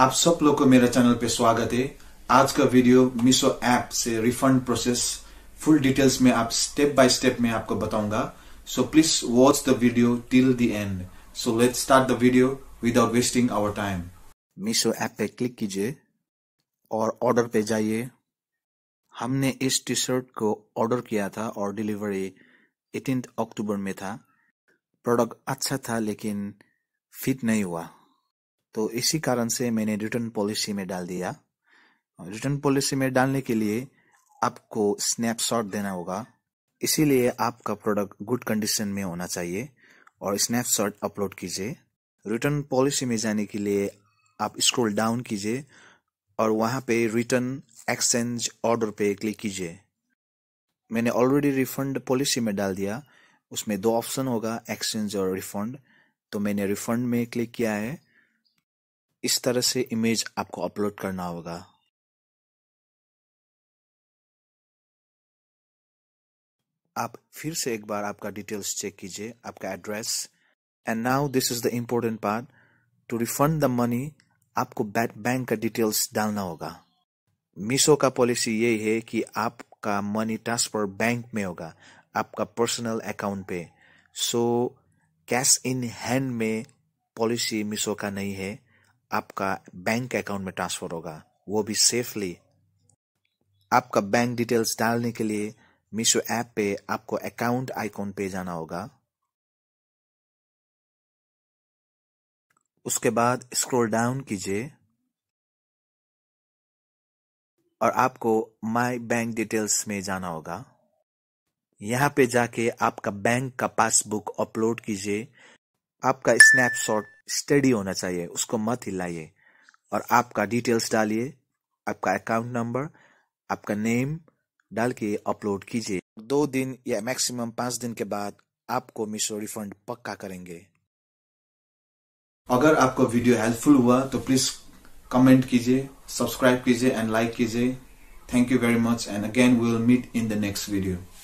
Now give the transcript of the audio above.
आप सब लोग को मेरे चैनल पे स्वागत है आज का वीडियो मिसो ऐप से रिफंड प्रोसेस फुल डिटेल्स में आप स्टेप बाय स्टेप में आपको बताऊंगा so please watch the video till the end so let start the video without wasting our time Meesho app पे क्लिक कीजिए और ऑर्डर पे जाइए हमने इस टी शर्ट को ऑर्डर किया था और डिलीवरी एटीन अक्टूबर में था प्रोडक्ट अच्छा था लेकिन फिट नहीं हुआ तो इसी कारण से मैंने रिटर्न पॉलिसी में डाल दिया रिटर्न पॉलिसी में डालने के लिए आपको स्नैपशॉट देना होगा इसीलिए आपका प्रोडक्ट गुड कंडीशन में होना चाहिए और स्नैपशॉट अपलोड कीजिए रिटर्न पॉलिसी में जाने के लिए आप स्क्रॉल डाउन कीजिए और वहाँ पे रिटर्न एक्सचेंज ऑर्डर पे क्लिक कीजिए मैंने ऑलरेडी रिफंड पॉलिसी में डाल दिया उसमें दो ऑप्शन होगा एक्सचेंज और रिफंड तो मैंने रिफंड में क्लिक किया है इस तरह से इमेज आपको अपलोड करना होगा आप फिर से एक बार आपका डिटेल्स चेक कीजिए आपका address and now this is the important part to refund the money आपको बैंक का डिटेल्स डालना होगा मीशो का पॉलिसी ये है कि आपका मनी ट्रांसफर बैंक में होगा आपका पर्सनल अकाउंट पे सो कैश इन हैंड में पॉलिसी मीशो का नहीं है आपका बैंक अकाउंट में ट्रांसफर होगा वो भी सेफली आपका बैंक डिटेल्स डालने के लिए मीशो ऐप पे आपको अकाउंट आइकॉन पे जाना होगा उसके बाद स्क्रॉल डाउन कीजिए और आपको माय बैंक डिटेल्स में जाना होगा यहां पे जाके आपका बैंक का पासबुक अपलोड कीजिए आपका स्नैपशॉट स्टडी होना चाहिए उसको मत हिलाइए और आपका डिटेल्स डालिए आपका अकाउंट नंबर आपका नेम डाल के अपलोड कीजिए दो दिन या मैक्सिमम पांच दिन के बाद आपको मीशो रिफंड पक्का करेंगे अगर आपको वीडियो हेल्पफुल हुआ तो प्लीज कमेंट कीजिए सब्सक्राइब कीजिए एंड लाइक कीजिए thank you very much and again we will meet in the next video